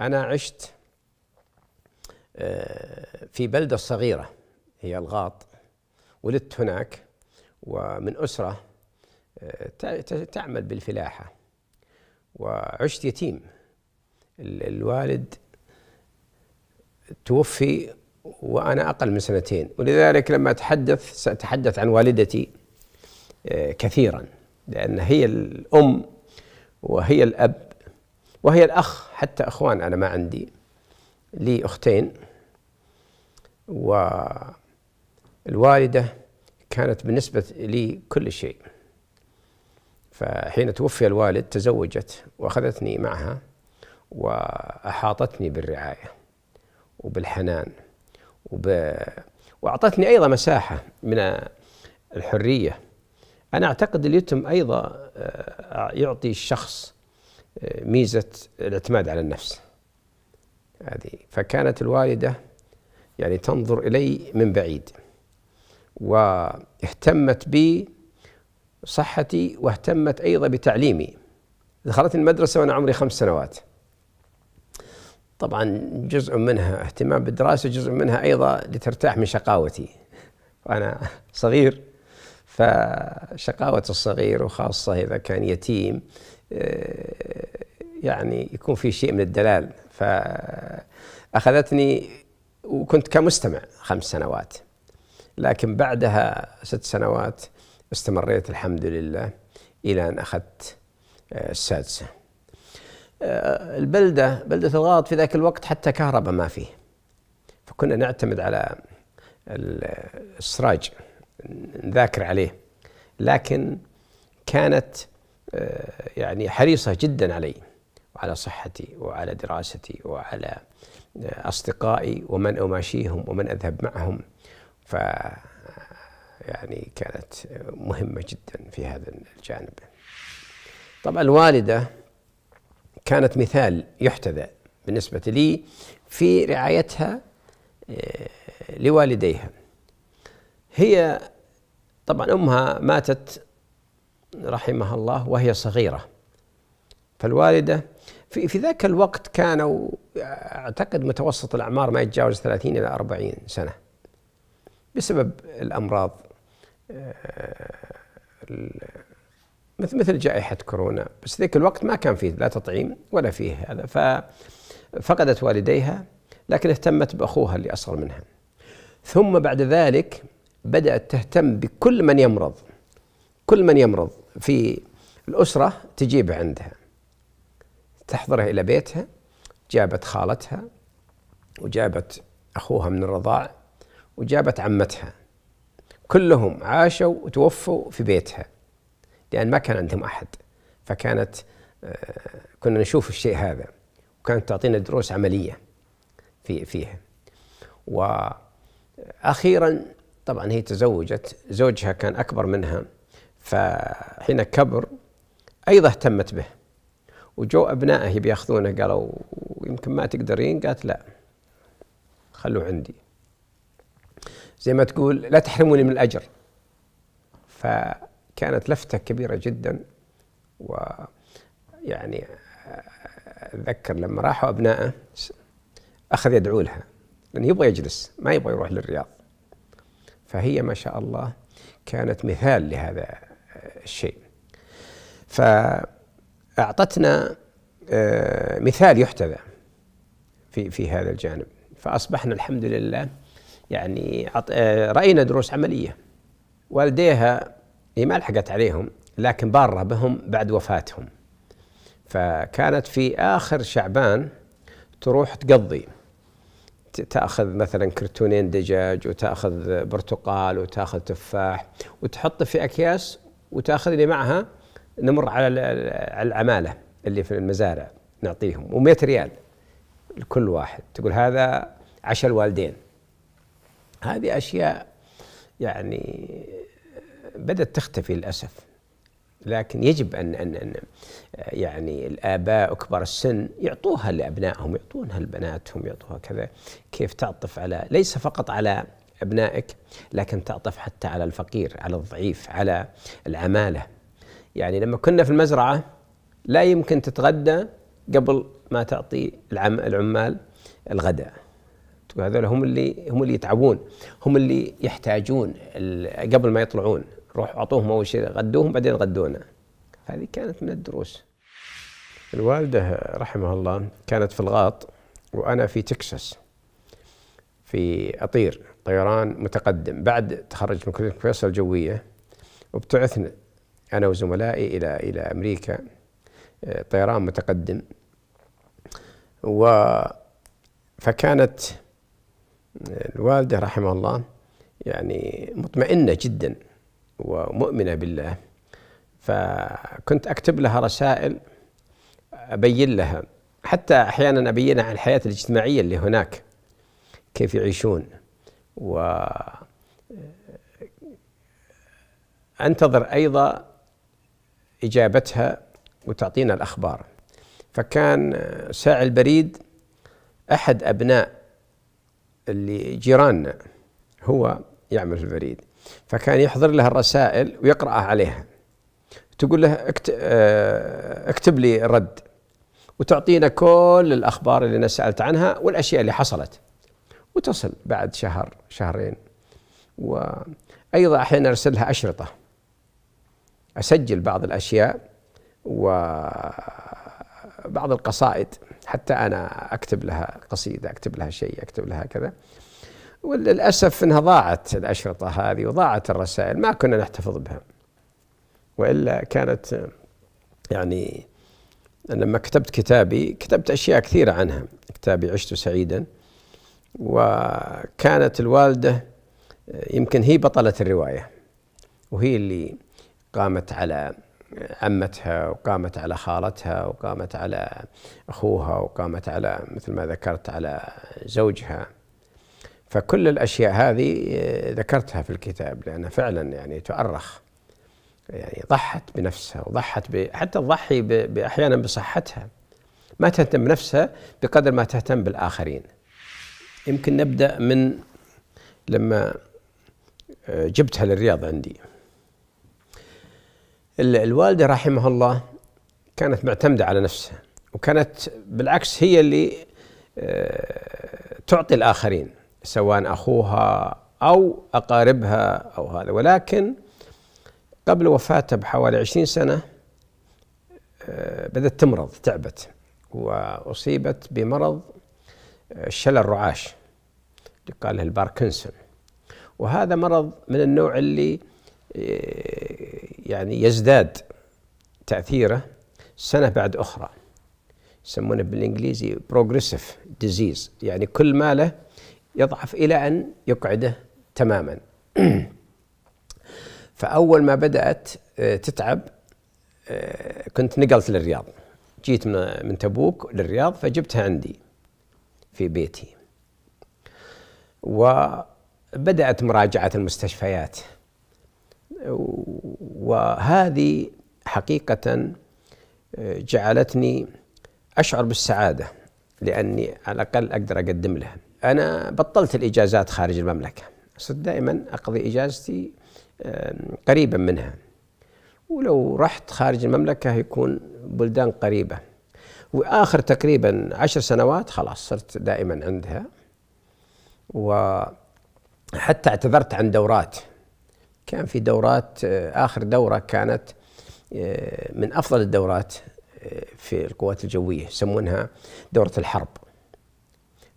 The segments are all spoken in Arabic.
أنا عشت آه، في بلدة صغيرة هي الغاط ولدت هناك ومن أسرة آه، تعمل بالفلاحة وعشت يتيم الوالد توفي وأنا أقل من سنتين ولذلك لما أتحدث سأتحدث عن والدتي آه، كثيرا لأن هي الأم وهي الأب وهي الأخ حتى أخوان أنا ما عندي لي أختين والوالدة كانت بالنسبة لي كل شيء فحين توفي الوالد تزوجت وأخذتني معها وأحاطتني بالرعاية وبالحنان وب... وأعطتني أيضا مساحة من الحرية أنا أعتقد اليتم أيضا آه، يعطي الشخص ميزة الاعتماد على النفس هذه فكانت الوالدة يعني تنظر إلي من بعيد واهتمت بي صحتي واهتمت أيضا بتعليمي دخلت المدرسة وأنا عمري خمس سنوات طبعا جزء منها اهتمام بالدراسة جزء منها أيضا لترتاح من شقاوتي وأنا صغير فشقاوة الصغير وخاصة إذا كان يتيم آه، يعني يكون في شيء من الدلال فأخذتني وكنت كمستمع خمس سنوات لكن بعدها ست سنوات استمريت الحمد لله إلى أن أخذت آه، السادسة آه، البلدة بلدة الغاط في ذاك الوقت حتى كهرباء ما فيه فكنا نعتمد على السراج نذاكر عليه لكن كانت آه، يعني حريصة جدا علي وعلى صحتي وعلى دراستي وعلى آه، أصدقائي ومن أماشيهم ومن أذهب معهم ف آه، يعني كانت مهمة جدا في هذا الجانب طبعا الوالدة كانت مثال يحتذى بالنسبة لي في رعايتها لوالديها هي طبعا أمها ماتت رحمها الله وهي صغيرة فالوالدة في, في ذاك الوقت كانوا أعتقد متوسط الأعمار ما يتجاوز 30 إلى 40 سنة بسبب الأمراض آه، مثل مثل جائحة كورونا بس ذاك الوقت ما كان فيه لا تطعيم ولا فيه هذا ففقدت والديها لكن اهتمت بأخوها اللي أصغر منها ثم بعد ذلك بدأت تهتم بكل من يمرض كل من يمرض في الأسرة تجيبه عندها تحضره إلى بيتها جابت خالتها وجابت أخوها من الرضاع وجابت عمتها كلهم عاشوا وتوفوا في بيتها لأن ما كان عندهم أحد فكانت آه، كنا نشوف الشيء هذا وكانت تعطينا دروس عملية في فيها وأخيرا طبعا هي تزوجت زوجها كان أكبر منها فحين كبر أيضا اهتمت به وجو أبنائه بياخذونه قالوا يمكن ما تقدرين قالت لا خلوه عندي زي ما تقول لا تحرموني من الأجر فكانت لفتة كبيرة جدا و يعني أتذكر لما راحوا أبنائه أخذ يدعو لها لأنه يبغى يجلس ما يبغى يروح للرياض فهي ما شاء الله كانت مثال لهذا الشيء فأعطتنا آه، مثال يحتذى في في هذا الجانب فأصبحنا الحمد لله يعني آه، رأينا دروس عملية والديها هي ما لحقت عليهم لكن بارة بهم بعد وفاتهم فكانت في آخر شعبان تروح تقضي تاخذ مثلا كرتونين دجاج وتاخذ برتقال وتاخذ تفاح وتحطه في اكياس وتاخذ لي معها نمر على العماله اللي في المزارع نعطيهم و100 ريال لكل واحد تقول هذا عشا الوالدين هذه اشياء يعني بدات تختفي للاسف لكن يجب ان ان, أن يعني الاباء وكبار السن يعطوها لابنائهم يعطونها لبناتهم يعطوها كذا كيف تعطف على ليس فقط على أبنائك لكن تعطف حتى على الفقير على الضعيف على العمالة يعني لما كنا في المزرعة لا يمكن تتغدى قبل ما تعطي العمال الغداء هذول هم اللي هم اللي يتعبون هم اللي يحتاجون قبل ما يطلعون روح اعطوهم اول شيء غدوهم بعدين غدونا هذه كانت من الدروس الوالده رحمها الله كانت في الغاط وانا في تكساس في اطير طيران متقدم بعد تخرج من كليه فيصل الجويه وابتعثنا انا وزملائي الى الى امريكا آه، طيران متقدم و فكانت آه، الوالده رحمه الله يعني مطمئنه جدا ومؤمنه بالله فكنت اكتب لها رسائل ابين لها حتى احيانا ابينها عن الحياه الاجتماعيه اللي هناك كيف يعيشون و آه، انتظر ايضا اجابتها وتعطينا الاخبار فكان ساعي البريد احد ابناء اللي جيراننا هو يعمل في البريد فكان يحضر لها الرسائل ويقراها عليها تقول له آه، اكتب لي الرد وتعطينا كل الاخبار اللي انا سالت عنها والاشياء اللي حصلت وتصل بعد شهر شهرين وأيضا أحيانا أرسلها أشرطة أسجل بعض الأشياء وبعض القصائد حتى أنا أكتب لها قصيدة أكتب لها شيء أكتب لها كذا وللأسف أنها ضاعت الأشرطة هذه وضاعت الرسائل ما كنا نحتفظ بها وإلا كانت يعني لما كتبت كتابي كتبت أشياء كثيرة عنها كتابي عشت سعيدا وكانت الوالدة يمكن هي بطلة الرواية وهي اللي قامت على عمتها وقامت على خالتها وقامت على أخوها وقامت على مثل ما ذكرت على زوجها فكل الأشياء هذه آه، ذكرتها في الكتاب لأنها فعلا يعني تؤرخ يعني ضحت بنفسها وضحت ب... حتى تضحي ب... أحيانا بصحتها ما تهتم بنفسها بقدر ما تهتم بالآخرين يمكن نبدا من لما آه، جبتها للرياض عندي الوالده رحمها الله كانت معتمده على نفسها وكانت بالعكس هي اللي آه، تعطي الاخرين سواء اخوها او اقاربها او هذا ولكن قبل وفاتها بحوالي 20 سنه آه، بدات تمرض تعبت واصيبت بمرض شلل الرعاش قال له الباركنسون وهذا مرض من النوع اللي آه، يعني يزداد تأثيره سنة بعد أخرى يسمونه بالإنجليزي بروجريسيف ديزيز يعني كل ما له يضعف إلى أن يقعده تماما فأول ما بدأت آه، تتعب آه، كنت نقلت للرياض جيت من تبوك للرياض فجبتها عندي في بيتي وبدأت مراجعة المستشفيات وهذه حقيقة آه، جعلتني أشعر بالسعادة لأني على الأقل أقدر أقدم لها أنا بطلت الإجازات خارج المملكة صرت دائما أقضي إجازتي قريبا منها ولو رحت خارج المملكة يكون بلدان قريبة وآخر تقريبا عشر سنوات خلاص صرت دائما عندها وحتى اعتذرت عن دورات كان في دورات آه، آخر دورة كانت آه، من أفضل الدورات آه، في القوات الجوية يسمونها دورة الحرب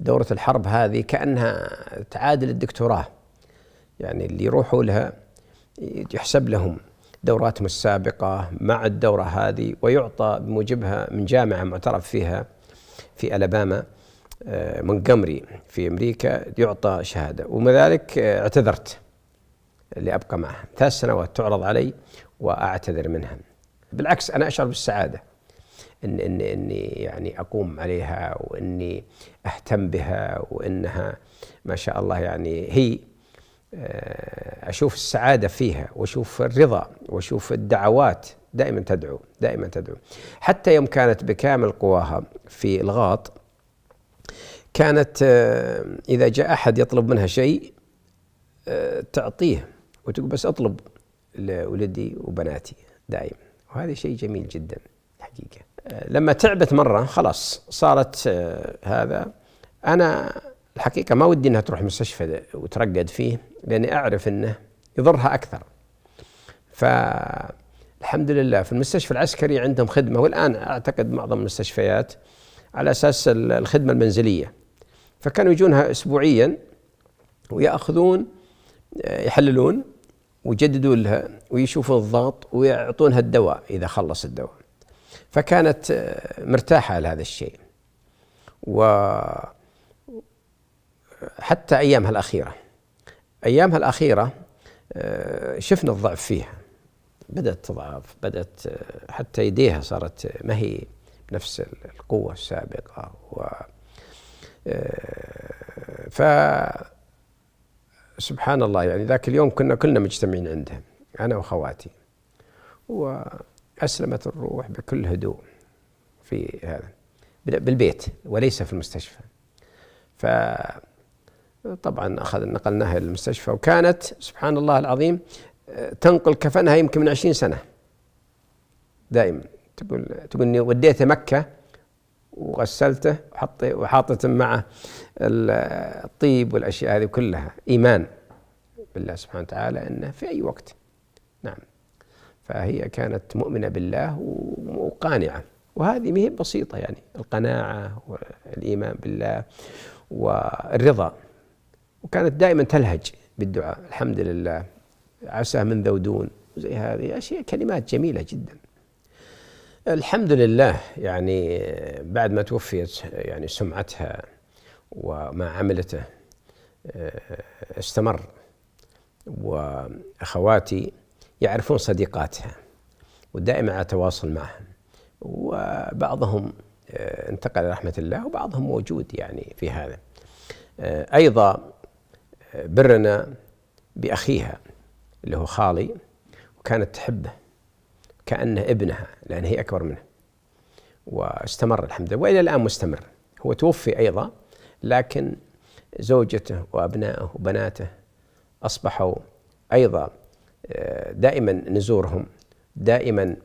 دورة الحرب هذه كأنها تعادل الدكتوراه يعني اللي يروحوا لها يحسب لهم دوراتهم السابقة مع الدورة هذه ويعطى بموجبها من جامعة معترف فيها في ألاباما آه، مونتجمري في امريكا يعطى شهاده ومع ذلك آه، اعتذرت اللي ابقى معها ثلاث سنوات تعرض علي واعتذر منها بالعكس انا اشعر بالسعاده إن إن اني يعني اقوم عليها واني اهتم بها وانها ما شاء الله يعني هي آه، اشوف السعاده فيها واشوف الرضا واشوف الدعوات دائما تدعو دائما تدعو حتى يوم كانت بكامل قواها في الغاط كانت آه، إذا جاء أحد يطلب منها شيء آه، تعطيه وتقول بس أطلب لولدي وبناتي دائما وهذا شيء جميل جدا الحقيقة آه، لما تعبت مرة خلاص صارت هذا أنا الحقيقة ما ودي أنها تروح مستشفى وترقد فيه لأني أعرف أنه يضرها أكثر فالحمد لله في المستشفى العسكري عندهم خدمة والآن أعتقد معظم المستشفيات على أساس الخدمة المنزلية فكانوا يجونها اسبوعيا وياخذون آه، يحللون ويجددون لها ويشوفوا الضغط ويعطونها الدواء اذا خلص الدواء فكانت آه، مرتاحه لهذا الشيء و حتى ايامها الاخيره ايامها الاخيره آه، شفنا الضعف فيها بدات تضعف بدات حتى يديها صارت ما هي بنفس القوه السابقه و ف سبحان الله يعني ذاك اليوم كنا كلنا مجتمعين عنده أنا وخواتي وأسلمت الروح بكل هدوء في هذا بالبيت وليس في المستشفى ف طبعا أخذ نقلناها إلى المستشفى وكانت سبحان الله العظيم آه، تنقل كفنها يمكن من عشرين سنة دائما تقول تقول اني وديته مكة وغسلته وحاطته معه الطيب والاشياء هذه كلها ايمان بالله سبحانه وتعالى انه في اي وقت نعم فهي كانت مؤمنه بالله وقانعه وهذه مهم بسيطه يعني القناعه والايمان بالله والرضا وكانت دائما تلهج بالدعاء الحمد لله عسى من ذودون زي هذه اشياء كلمات جميله جدا الحمد لله يعني بعد ما توفيت يعني سمعتها وما عملته آه، استمر واخواتي يعرفون صديقاتها ودائما على تواصل معهم وبعضهم آه، انتقل رحمة الله وبعضهم موجود يعني في هذا آه، أيضا برنا بأخيها اللي هو خالي وكانت تحبه كأنه ابنها لأن هي أكبر منه واستمر الحمد لله وإلى الآن مستمر هو توفي أيضا لكن زوجته وأبنائه وبناته أصبحوا أيضا آه، دائما نزورهم دائما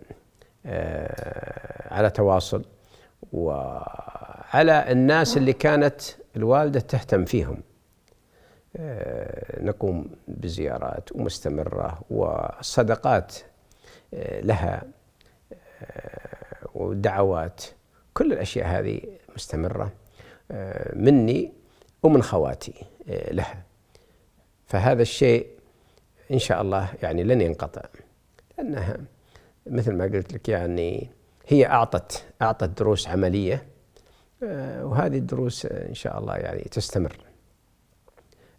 آه، على تواصل وعلى الناس اللي كانت الوالدة تهتم فيهم آه، نقوم بزيارات ومستمرة والصدقات لها آه، ودعوات كل الأشياء هذه مستمرة آه، مني ومن خواتي آه، لها فهذا الشيء إن شاء الله يعني لن ينقطع لأنها مثل ما قلت لك يعني هي أعطت أعطت دروس عملية وهذه الدروس إن شاء الله يعني تستمر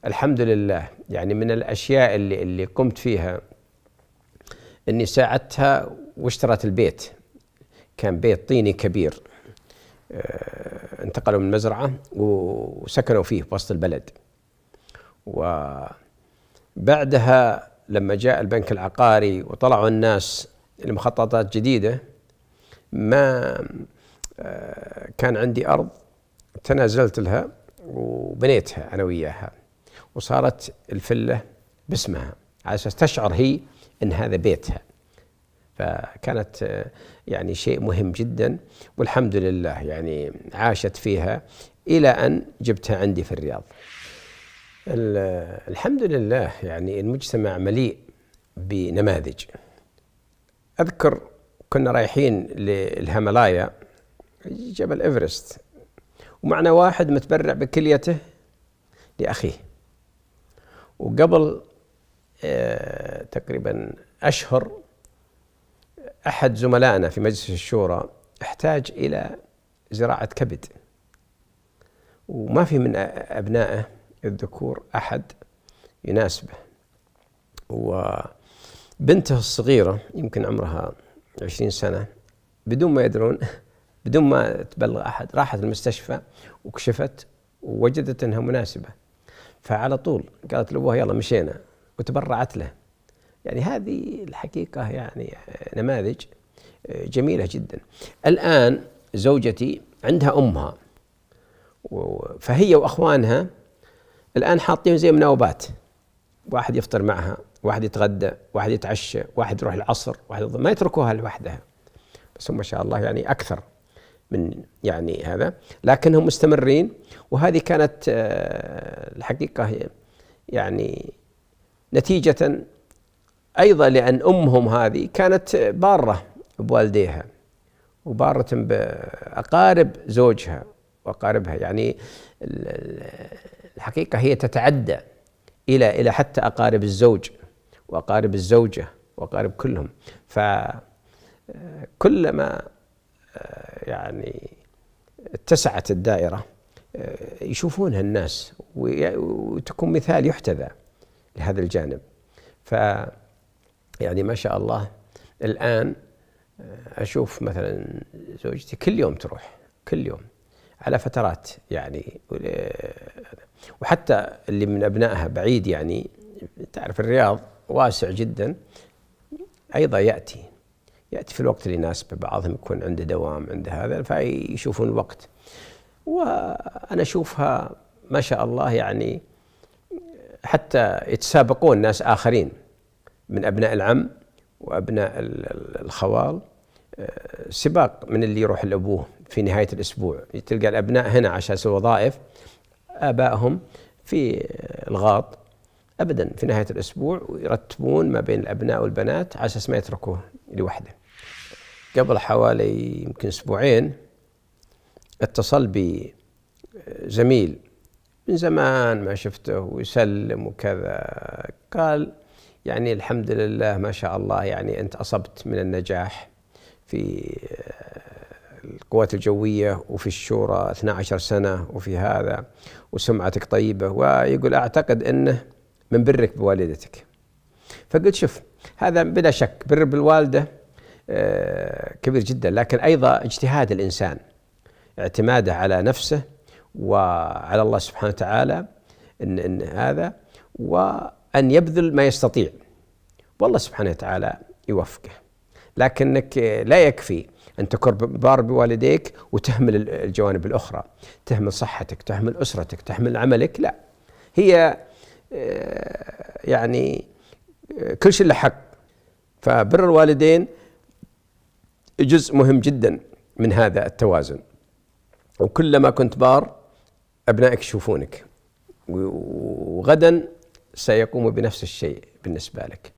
الحمد لله يعني من الأشياء اللي اللي قمت فيها اني ساعدتها واشترت البيت كان بيت طيني كبير آه، انتقلوا من المزرعة وسكنوا فيه بوسط وسط البلد وبعدها لما جاء البنك العقاري وطلعوا الناس لمخططات جديدة ما آه، كان عندي أرض تنازلت لها وبنيتها أنا وياها وصارت الفلة باسمها على أساس تشعر هي ان هذا بيتها فكانت آه، يعني شيء مهم جدا والحمد لله يعني عاشت فيها الى ان جبتها عندي في الرياض آه، الحمد لله يعني المجتمع مليء بنماذج اذكر كنا رايحين للهملايا جبل ايفرست ومعنا واحد متبرع بكليته لاخيه وقبل آه، تقريبا أشهر أحد زملائنا في مجلس الشورى احتاج إلى زراعة كبد وما في من أبنائه الذكور أحد يناسبه وبنته الصغيرة يمكن عمرها عشرين سنة بدون ما يدرون بدون ما تبلغ أحد راحت المستشفى وكشفت ووجدت أنها مناسبة فعلى طول قالت لأبوها يلا مشينا وتبرعت له يعني هذه الحقيقة يعني نماذج آه، جميلة جدا الآن زوجتي عندها أمها فهي وأخوانها الآن حاطين زي مناوبات واحد يفطر معها واحد يتغدى واحد يتعشى واحد يروح العصر واحد ما يتركوها لوحدها بس هم ما شاء الله يعني أكثر من يعني هذا لكنهم مستمرين وهذه كانت آه، الحقيقة يعني نتيجة أيضا لأن أمهم هذه كانت بارة بوالديها وبارة بأقارب زوجها وأقاربها يعني الحقيقة هي تتعدى إلى إلى حتى أقارب الزوج وأقارب الزوجة وأقارب كلهم فكلما آه، يعني اتسعت الدائرة آه، يشوفونها الناس وتكون مثال يحتذى لهذا الجانب ف يعني ما شاء الله الآن آه، أشوف مثلا زوجتي كل يوم تروح كل يوم على فترات يعني آه، وحتى اللي من أبنائها بعيد يعني تعرف الرياض واسع جدا أيضا يأتي يأتي في الوقت اللي يناسبه بعضهم يكون عنده دوام عنده هذا فيشوفون الوقت وأنا أشوفها ما شاء الله يعني حتى يتسابقون ناس آخرين من أبناء العم وأبناء الخوال آه، سباق من اللي يروح لأبوه في نهاية الأسبوع تلقى الأبناء هنا على أساس الوظائف آبائهم في الغاط أبدا في نهاية الأسبوع ويرتبون ما بين الأبناء والبنات على أساس ما يتركوه لوحده قبل حوالي يمكن أسبوعين اتصل بي آه، زميل من زمان ما شفته ويسلم وكذا قال يعني الحمد لله ما شاء الله يعني أنت أصبت من النجاح في آه، القوات الجوية وفي الشورى 12 سنة وفي هذا وسمعتك طيبة ويقول أعتقد أنه من برك بوالدتك فقلت شوف هذا بلا شك بر بالوالدة آه، كبير جدا لكن أيضا اجتهاد الإنسان اعتماده على نفسه وعلى الله سبحانه وتعالى إن, إن هذا وأن يبذل ما يستطيع والله سبحانه وتعالى يوفقه لكنك لا يكفي أن تكون بار بوالديك وتهمل الجوانب الأخرى تهمل صحتك تهمل أسرتك تهمل عملك لا هي آه، يعني آه، كل شيء له حق فبر الوالدين جزء مهم جدا من هذا التوازن وكلما كنت بار أبنائك يشوفونك وغدا سيقوموا بنفس الشيء بالنسبة لك